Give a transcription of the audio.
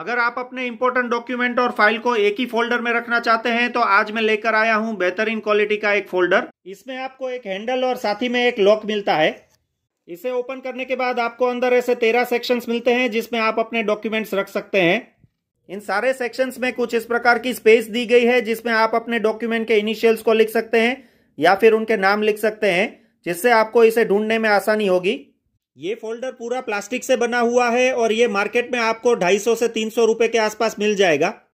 अगर आप अपने इंपॉर्टेंट डॉक्यूमेंट और फाइल को एक ही फोल्डर में रखना चाहते हैं तो आज मैं लेकर आया हूं बेहतरीन क्वालिटी का एक फोल्डर इसमें आपको एक हैंडल और साथ ही में एक लॉक मिलता है इसे ओपन करने के बाद आपको अंदर ऐसे तेरह सेक्शंस मिलते हैं जिसमें आप अपने डॉक्यूमेंट्स रख सकते हैं इन सारे सेक्शंस में कुछ इस प्रकार की स्पेस दी गई है जिसमें आप अपने डॉक्यूमेंट के इनिशियल्स को लिख सकते हैं या फिर उनके नाम लिख सकते हैं जिससे आपको इसे ढूंढने में आसानी होगी ये फोल्डर पूरा प्लास्टिक से बना हुआ है और ये मार्केट में आपको 250 से 300 रुपए के आसपास मिल जाएगा